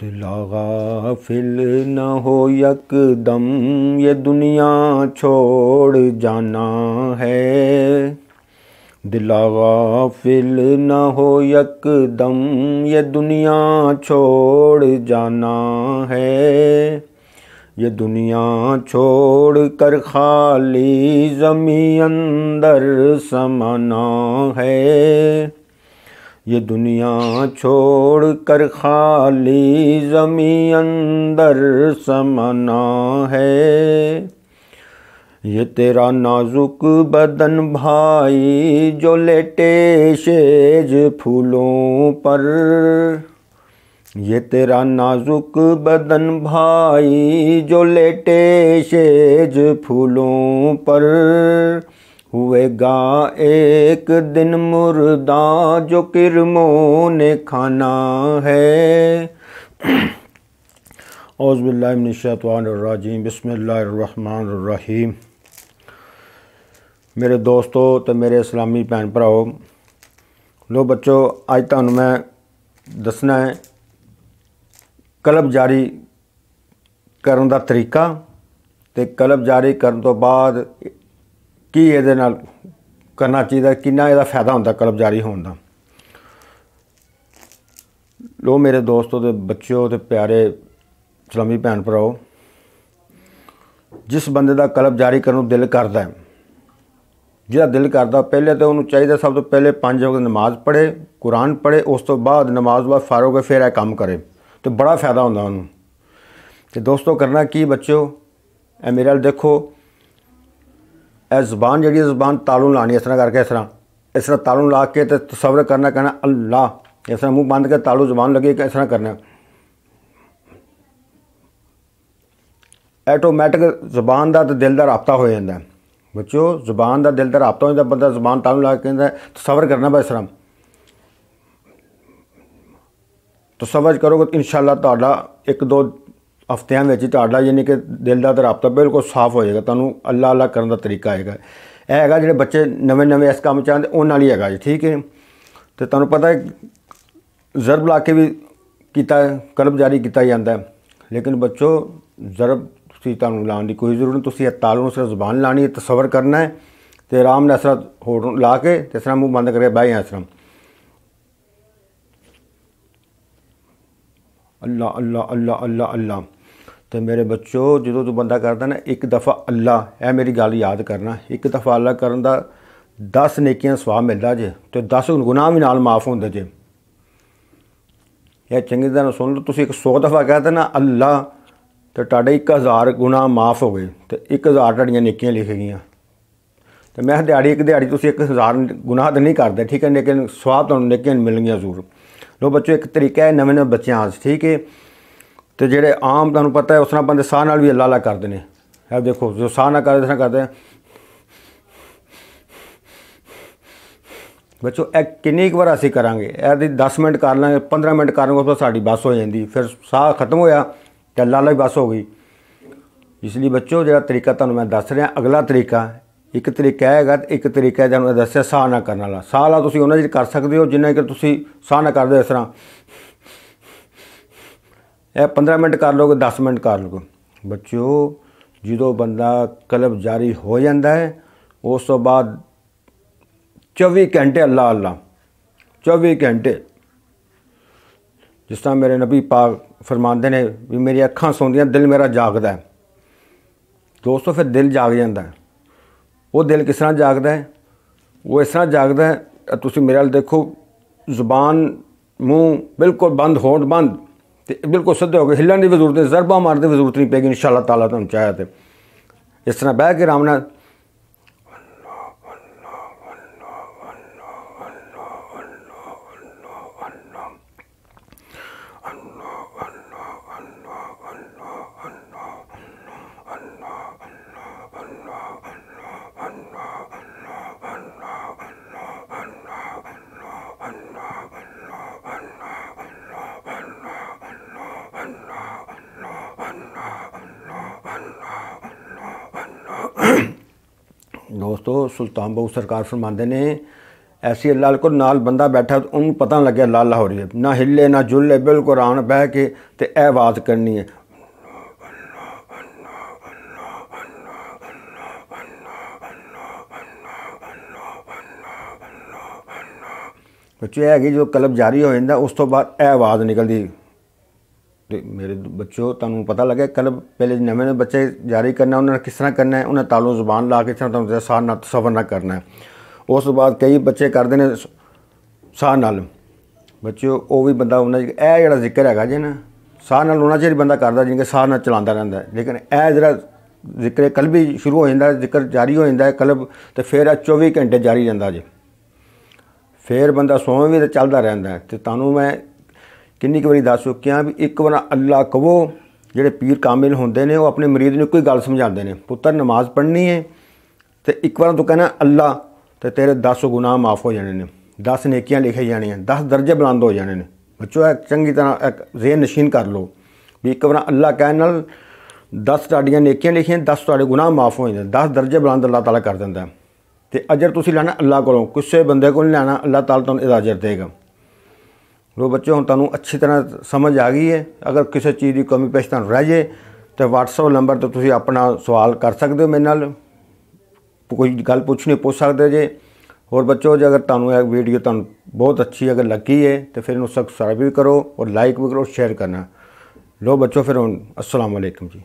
दिलाफिल न हो यकदम ये दुनिया छोड़ जाना है दिलाफिल न हो यकदम ये दुनिया छोड़ जाना है ये दुनिया छोड़ कर खाली ज़मी अंदर समाना है ये दुनिया छोड़ कर खाली ज़मी अंदर समना है ये तेरा नाजुक बदन भाई जो लेटे शेज फूलों पर ये तेरा नाजुक बदन भाई जो लेटे शेज फूलों पर ਹੋਵੇਗਾ ਇੱਕ ਦਿਨ ਮੁਰਦਾ ਜੋ ਕਿਰਮੋ ਨੇ ਖਾਣਾ ਹੈ ਔਜ਼ ਬਿਲਲਾਹ ਮਿਨ ਸ਼ੈਤਾਨ ਰਜੀਮ ਬਿਸਮਿਲ੍ਲਾਹਿ ਰਹਿਮਾਨ ਰਹੀਮ ਮੇਰੇ ਦੋਸਤੋ ਤੇ ਮੇਰੇ ਇਸਲਾਮੀ ਭੈਣ ਭਰਾਓ ਲੋ ਬੱਚੋ ਅੱਜ ਤੁਹਾਨੂੰ ਮੈਂ ਦੱਸਣਾ ਹੈ ਕਲਬ ਜਾਰੀ ਕਰਨ ਦਾ ਤਰੀਕਾ ਤੇ ਕਲਬ ਜਾਰੀ ਕਰਨ ਤੋਂ ਬਾਅਦ ਕੀ ਇਹਦੇ ਨਾਲ ਕਰਨਾ ਚਾਹੀਦਾ ਕਿੰਨਾ ਇਹਦਾ ਫਾਇਦਾ ਹੁੰਦਾ ਕਲਬ ਜਾਰੀ ਹੋਣ ਦਾ ਲੋ ਮੇਰੇ ਦੋਸਤੋ ਤੇ ਬੱਚਿਓ ਤੇ ਪਿਆਰੇ ਸਲਾਮੀ ਭੈਣ ਭਰਾਓ ਜਿਸ ਬੰਦੇ ਦਾ ਕਲਬ ਜਾਰੀ ਕਰਨ ਨੂੰ ਦਿਲ ਕਰਦਾ ਹੈ ਜਿਹੜਾ ਦਿਲ ਕਰਦਾ ਪਹਿਲੇ ਤਾਂ ਉਹਨੂੰ ਚਾਹੀਦਾ ਸਭ ਤੋਂ ਪਹਿਲੇ ਪੰਜ ਵਕਤ ਨਮਾਜ਼ ਪੜ੍ਹੇ ਕੁਰਾਨ ਪੜ੍ਹੇ ਉਸ ਤੋਂ ਬਾਅਦ ਨਮਾਜ਼ ਬਾਅਦ ਫਾਰੋਗ ਫਿਰ ਇਹ ਕੰਮ ਕਰੇ ਤੇ ਬੜਾ ਫਾਇਦਾ ਹੁੰਦਾ ਉਹਨੂੰ ਤੇ ਦੋਸਤੋ ਕਰਨਾ ਕੀ ਬੱਚਿਓ ਐ ਮੇਰੇ ਨਾਲ ਦੇਖੋ ਇਹ ਜ਼ੁਬਾਨ ਜਿਹੜੀ ਜ਼ੁਬਾਨ ਤਾਲੂ ਲਾਣੀ ਇਸ ਤਰ੍ਹਾਂ ਕਰਕੇ ਇਸ ਤਰ੍ਹਾਂ ਇਸ ਤਰ੍ਹਾਂ ਤਾਲੂ ਲਾ ਕੇ ਤੇ ਤਸਵਰ ਕਰਨਾ ਕਹਿਣਾ ਅੱਲਾ ਇਸ ਤਰ੍ਹਾਂ ਮੂੰਹ ਬੰਦ ਕੇ ਤਾਲੂ ਜ਼ੁਬਾਨ ਲਗੇ ਕਿ ਇਸ ਤਰ੍ਹਾਂ ਕਰਨਾ ਆਟੋਮੈਟਿਕ ਜ਼ੁਬਾਨ ਦਾ ਤੇ ਦਿਲ ਦਾ ਰابطਾ ਹੋ ਜਾਂਦਾ ਬੱਚੋ ਜ਼ੁਬਾਨ ਦਾ ਦਿਲ ਦਾ ਰابطਾ ਹੋ ਜਾਂਦਾ ਬੰਦਾ ਜ਼ੁਬਾਨ ਤਾਲੂ ਲਾ ਕੇ ਕਹਿੰਦਾ ਤਸਵਰ ਕਰਨਾ ਬਸ ਇਸ ਤਰ੍ਹਾਂ ਤਸਵਰ ਕਰੋਗੇ ਇਨਸ਼ਾਅੱਲਾ ਤੁਹਾਡਾ ਇੱਕ ਦੋ ਹਫ਼ਤਿਆਂ ਵਿੱਚ ਤੁਹਾਡਾ ਯਾਨੀ ਕਿ ਦਿਲ ਦਾ ਧਰਾਪਤਾ ਬਿਲਕੁਲ ਸਾਫ਼ ਹੋ ਜਾਏਗਾ ਤੁਹਾਨੂੰ ਅੱਲਾ ਅੱਲਾ ਕਰਨ ਦਾ ਤਰੀਕਾ ਆਏਗਾ ਇਹ ਹੈਗਾ ਜਿਹੜੇ ਬੱਚੇ ਨਵੇਂ ਨਵੇਂ ਇਸ ਕੰਮ ਚਾਹੁੰਦੇ ਉਹਨਾਂ ਲਈ ਹੈਗਾ ਜੀ ਠੀਕ ਹੈ ਤੇ ਤੁਹਾਨੂੰ ਪਤਾ ਹੈ ਜ਼ਰਬ ਲਾ ਕੇ ਵੀ ਕੀਤਾ ਕਲਮ ਜਾਰੀ ਕੀਤਾ ਜਾਂਦਾ ਲੇਕਿਨ ਬੱਚੋ ਜ਼ਰਬ ਤੁਸੀਂ ਤੁਹਾਨੂੰ ਲਾਉਣ ਦੀ ਕੋਈ ਜ਼ਰੂਰਤ ਨਹੀਂ ਤੁਸੀਂ ਇਹ ਨੂੰ ਸਿਰਫ ਜ਼ੁਬਾਨ ਲਾਣੀ ਹੈ ਤਸਵਰ ਕਰਨਾ ਹੈ ਤੇ ਆਰਾਮ ਨਾਲ ਅਸਰਾ ਹੋਠ ਲਾ ਕੇ ਤੇ ਸਰਾ ਮੂੰਹ ਬੰਦ ਕਰੇ ਬਾਈ ਆਸਰਮ ਅੱਲਾ ਅੱਲਾ ਅੱਲਾ ਅੱਲਾ ਅੱਲਾ ਤੇ ਮੇਰੇ ਬੱਚੋ ਜਦੋਂ ਤੂੰ ਬੰਦਾ ਕਰਦਾ ਨਾ ਇੱਕ ਦਫਾ ਅੱਲਾ ਇਹ ਮੇਰੀ ਗੱਲ ਯਾਦ ਕਰਨਾ ਇੱਕ ਦਫਾ ਅੱਲਾ ਕਰਨ ਦਾ 10 ਨੇਕੀਆਂ ਸਵਾਬ ਮਿਲਦਾ ਜੇ ਤੇ 10 ਗੁਨਾਹ ਵੀ ਨਾਲ ਮਾਫ ਹੁੰਦੇ ਜੇ ਇਹ ਚੰਗੀ ਤਰ੍ਹਾਂ ਸੁਣ ਲਓ ਤੁਸੀਂ 100 ਦਫਾ ਕਹਿੰਦੇ ਨਾ ਅੱਲਾ ਤੇ ਤੁਹਾਡੇ 1000 ਗੁਨਾਹ ਮਾਫ ਹੋ ਗਏ ਤੇ 1000 ਤੁਹਾਡੀਆਂ ਨੇਕੀਆਂ ਲਿਖ ਗਈਆਂ ਤੇ ਮੈਂ ਦਿਹਾੜੀ ਇੱਕ ਦਿਹਾੜੀ ਤੁਸੀਂ 1000 ਗੁਨਾਹ ਤਾਂ ਨਹੀਂ ਕਰਦੇ ਠੀਕ ਹੈ ਲੇਕਿਨ ਸਵਾਬ ਤੁਹਾਨੂੰ ਨੇਕੀਆਂ ਮਿਲਣਗੀਆਂ ਜ਼ਰੂਰ ਲੋ ਬੱਚੋ ਇੱਕ ਤਰੀਕਾ ਹੈ ਨਵੇਂ ਨਵੇਂ ਬੱਚਿਆਂ ਆਸ ਠੀਕ ਹੈ ਤੇ ਜਿਹੜੇ ਆਮ ਤੁਹਾਨੂੰ ਪਤਾ ਹੈ ਉਸ ਨਾਲ ਬੰਦੇ ਸਾਹ ਨਾਲ ਵੀ ਲਾ ਕਰਦੇ ਨੇ ਇਹ ਦੇਖੋ ਜੋ ਸਾਹ ਨਾਲ ਕਰਦੇ ਸਾਹ ਕਰਦੇ ਬੱਚੋ ਇਹ ਕਿੰਨੀ ਵਾਰ ਅਸੀਂ ਕਰਾਂਗੇ ਦੀ 10 ਮਿੰਟ ਕਰ ਲਾਂਗੇ 15 ਮਿੰਟ ਕਰਾਂਗੇ ਉਸ ਤੋਂ ਸਾਡੀ ਬਸ ਹੋ ਜਾਂਦੀ ਫਿਰ ਸਾਹ ਖਤਮ ਹੋਇਆ ਤੇ ਲਾਲਾ ਹੀ ਬਸ ਹੋ ਗਈ ਇਸ ਲਈ ਬੱਚੋ ਜਿਹੜਾ ਤਰੀਕਾ ਤੁਹਾਨੂੰ ਮੈਂ ਦੱਸ ਰਿਹਾ ਅਗਲਾ ਤਰੀਕਾ ਇੱਕ ਤਰੀਕਾ ਹੈਗਾ ਇੱਕ ਤਰੀਕਾ ਜਿਹਨੂੰ ਦੱਸਿਆ ਸਾਹ ਨਾ ਕਰਨ ਵਾਲਾ ਸਾਹ ਲਾ ਤੁਸੀਂ ਉਹਨਾਂ ਜਿਹੜੇ ਕਰ ਸਕਦੇ ਹੋ ਜਿੰਨਾ ਕਿ ਤੁਸੀਂ ਸਾਹ ਨਾ ਕਰਦੇ ਇਸ ਤਰ੍ਹਾਂ ਇਹ 15 ਮਿੰਟ ਕਰ ਲੋਗੇ 10 ਮਿੰਟ ਕਰ ਲੋਗੇ ਬੱਚਿਓ ਜਦੋਂ ਬੰਦਾ ਕਲਬ ਜਾਰੀ ਹੋ ਜਾਂਦਾ ਹੈ ਉਸ ਤੋਂ ਬਾਅਦ 24 ਘੰਟੇ ਅੱਲਾ ਅੱਲਾ 24 ਘੰਟੇ ਜਿਸ ਤਰ੍ਹਾਂ ਮੇਰੇ ਨਬੀ ਪਾਕ ਫਰਮਾਉਂਦੇ ਨੇ ਵੀ ਮੇਰੀ ਅੱਖਾਂ ਸੌਂਦੀਆਂ ਦਿਲ ਮੇਰਾ ਜਾਗਦਾ ਹੈ ਦੋਸਤੋ ਫਿਰ ਦਿਲ ਜਾਗ ਜਾਂਦਾ ਹੈ ਉਹ ਦਿਲ ਕਿਸ ਤਰ੍ਹਾਂ ਜਾਗਦਾ ਹੈ ਉਹ ਇਸ ਤਰ੍ਹਾਂ ਜਾਗਦਾ ਹੈ ਤੁਸੀਂ ਮੇਰੇ ਨਾਲ ਦੇਖੋ ਜ਼ੁਬਾਨ ਮੂੰਹ ਬਿਲਕੁਲ ਬੰਦ ਹੋਂਠ ਬੰਦ ਤੇ ਬਿਲਕੁਲ ਸਿੱਧੇ ਹੋ ਗਏ ਹਿੱਲਣ ਦੀ ਜ਼ਰੂਰਤ ਨਹੀਂ ਜ਼ਰਬਾ ਮਾਰਨ ਦੀ ਜ਼ਰੂਰਤ ਨਹੀਂ ਪੈਗੀ ਇਨਸ਼ਾ ਅੱਲਾਹ ਤਾਲਾ ਤੁਹਾਨੂੰ ਚਾਹਿਆ ਤੇ ਇਸ ਤਰ੍ਹਾਂ ਬਹਿ ਕੇ ਆਰਾਮ ਨਾਲ ਦੋਸਤੋ ਸੁਲਤਾਨ ਬਹੁ ਸਰਕਾਰ ਫਰਮਾਉਂਦੇ ਨੇ ਐਸੀ ਅੱਲਾਹ ਕੋ ਨਾਲ ਬੰਦਾ ਬੈਠਾ ਉਹਨੂੰ ਪਤਾ ਲੱਗਿਆ ਲਾਲ ਲਾਹੌਰੀ ਨਾ ਹਿੱਲੇ ਨਾ ਜੁੱਲੇ ਬਿਲਕੁਲ ਆਣ ਬਹਿ ਕੇ ਤੇ ਇਹ ਆਵਾਜ਼ ਕਰਨੀ ਹੈ ਬੱਚੇ ਹੈਗੀ ਜੋ ਕਲਬ ਜਾਰੀ ਹੋ ਜਾਂਦਾ ਉਸ ਤੋਂ ਬਾਅਦ ਇਹ ਆਵਾਜ਼ ਨਿਕਲਦੀ ਹੈ ਮੇਰੇ ਬੱਚੋ ਤੁਹਾਨੂੰ ਪਤਾ ਲੱਗਿਆ ਕੱਲ ਪਹਿਲੇ ਨਵੇਂ ਨੇ ਬੱਚੇ ਜਾਰੀ ਕਰਨਾ ਉਹਨਾਂ ਨੇ ਕਿਸ ਤਰ੍ਹਾਂ ਕਰਨਾ ਹੈ ਉਹਨਾਂ ਤਾਲੋਂ ਜ਼ੁਬਾਨ ਲਾ ਕੇ ਤੁਹਾਨੂੰ ਸਾਹ ਨਾਲ ਸਬਰ ਨਾ ਕਰਨਾ ਹੈ ਉਸ ਤੋਂ ਬਾਅਦ ਕਈ ਬੱਚੇ ਕਰਦੇ ਨੇ ਸਾਹ ਨਾਲ ਬੱਚਿਓ ਉਹ ਵੀ ਬੰਦਾ ਉਹਨਾਂ ਇਹ ਜਿਹੜਾ ਜ਼ਿਕਰ ਹੈਗਾ ਜੇ ਨਾ ਸਾਹ ਨਾਲ ਉਹਨਾਂ ਚਿਰ ਬੰਦਾ ਕਰਦਾ ਜਿਵੇਂ ਸਾਹ ਨਾਲ ਚਲਾਉਂਦਾ ਰਹਿੰਦਾ ਲੇਕਿਨ ਇਹ ਜਿਹੜਾ ਜ਼ਿਕਰ ਵੀ ਸ਼ੁਰੂ ਹੋ ਜਾਂਦਾ ਜ਼ਿਕਰ ਜਾਰੀ ਹੋ ਜਾਂਦਾ ਕਲਬ ਤੇ ਫਿਰ 24 ਘੰਟੇ ਜਾਰੀ ਰਹਿੰਦਾ ਜੇ ਫੇਰ ਬੰਦਾ ਸੌਵੇਂ ਵੀ ਤੇ ਚੱਲਦਾ ਰਹਿੰਦਾ ਤੇ ਤੁਹਾਨੂੰ ਮੈਂ ਕਿੰਨੀ ਕੁ ਵਾਰੀ ਦੱਸ ਚੁੱਕਿਆ ਵੀ ਇੱਕ ਵਾਰ ਅੱਲਾ ਕਵੋ ਜਿਹੜੇ ਪੀਰ ਕਾਮਿਲ ਹੁੰਦੇ ਨੇ ਉਹ ਆਪਣੇ ਮਰੀਦ ਨੂੰ ਕੋਈ ਗੱਲ ਸਮਝਾਉਂਦੇ ਨੇ ਪੁੱਤਰ ਨਮਾਜ਼ ਪੜ੍ਹਨੀ ਹੈ ਤੇ ਇੱਕ ਵਾਰ ਤੂੰ ਕਹਿਣਾ ਅੱਲਾ ਤੇ ਤੇਰੇ 10 ਗੁਨਾਹ ਮਾਫ ਹੋ ਜਾਣੇ ਨੇ 10 ਨੇਕੀਆਂ ਲਿਖੇ ਜਾਣੀਆਂ 10 ਦਰਜੇ ਬੁਲੰਦ ਹੋ ਜਾਣੇ ਨੇ ਬੱਚੋ ਇਹ ਚੰਗੀ ਤਰ੍ਹਾਂ ਇੱਕ ਜ਼ੇਨ ਨਸ਼ੀਨ ਕਰ ਲਓ ਵੀ ਇੱਕ ਵਾਰ ਅੱਲਾ ਕਹਿਣ ਨਾਲ 10 ਤੁਹਾਡੀਆਂ ਨੇਕੀਆਂ ਲਿਖੀਆਂ 10 ਤੁਹਾਡੇ ਗੁਨਾਹ ਮਾਫ ਹੋ ਜਾਂਦੇ 10 ਦਰਜੇ ਬੁਲੰਦ ਅੱਲਾ ਤਾਲਾ ਕਰ ਦਿੰਦਾ ਤੇ ਅਜਰ ਤੁਸੀਂ ਲੈਣਾ ਅੱਲਾ ਕੋਲੋਂ ਕਿਸੇ ਬੰਦੇ ਕੋਲ ਲੈਣਾ ਅੱਲਾ ਤਾਲਾ ਤੁਹਾਨੂੰ ਇਜਾਜ਼ਤ ਅਜਰ ਦੇਗਾ ਲੋ ਬੱਚੋ ਹੁਣ ਤੁਹਾਨੂੰ ਅੱਛੀ ਤਰ੍ਹਾਂ ਸਮਝ ਆ ਗਈ ਹੈ ਅਗਰ ਕਿਸੇ ਚੀਜ਼ ਦੀ ਕਮੀ ਪੇਸ਼ ਤੁਹਾਨੂੰ ਰਹਿ ਜੇ ਤੇ WhatsApp ਨੰਬਰ ਤੇ ਤੁਸੀਂ ਆਪਣਾ ਸਵਾਲ ਕਰ ਸਕਦੇ ਹੋ ਮੇਰੇ ਨਾਲ ਕੋਈ ਗੱਲ ਪੁੱਛਣੀ ਪੁੱਛ ਸਕਦੇ ਜੇ ਹੋਰ ਬੱਚੋ ਜੇ ਅਗਰ ਤੁਹਾਨੂੰ ਇਹ ਵੀਡੀਓ ਤੁਹਾਨੂੰ ਬਹੁਤ ਅੱਛੀ ਅਗਰ ਲੱਗੀ ਹੈ ਤੇ ਫਿਰ ਇਹਨੂੰ ਸਬਸਕ੍ਰਾਈਬ ਵੀ ਕਰੋ ਔਰ ਲਾਈਕ ਵੀ ਕਰੋ ਸ਼ੇਅਰ ਕਰਨਾ ਲੋ ਬੱਚੋ ਫਿਰ ਹੁਣ ਅਸਲਾਮ ਅਲੈਕਮ ਜੀ